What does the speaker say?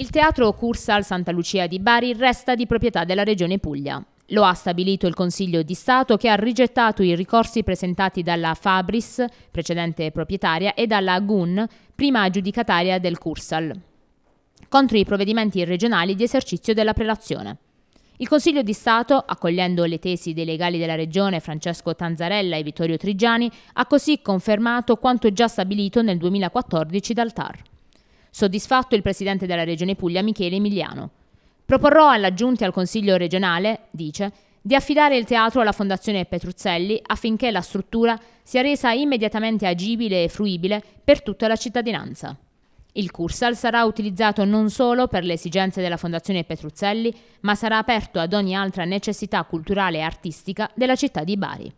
Il teatro Cursal Santa Lucia di Bari resta di proprietà della Regione Puglia. Lo ha stabilito il Consiglio di Stato che ha rigettato i ricorsi presentati dalla Fabris, precedente proprietaria, e dalla GUN, prima giudicataria del Cursal, contro i provvedimenti regionali di esercizio della prelazione. Il Consiglio di Stato, accogliendo le tesi dei legali della Regione Francesco Tanzarella e Vittorio Trigiani, ha così confermato quanto già stabilito nel 2014 dal TAR. Soddisfatto il presidente della Regione Puglia Michele Emiliano. Proporrò alla Giunta e al Consiglio regionale, dice, di affidare il teatro alla Fondazione Petruzzelli affinché la struttura sia resa immediatamente agibile e fruibile per tutta la cittadinanza. Il Cursal sarà utilizzato non solo per le esigenze della Fondazione Petruzzelli, ma sarà aperto ad ogni altra necessità culturale e artistica della città di Bari.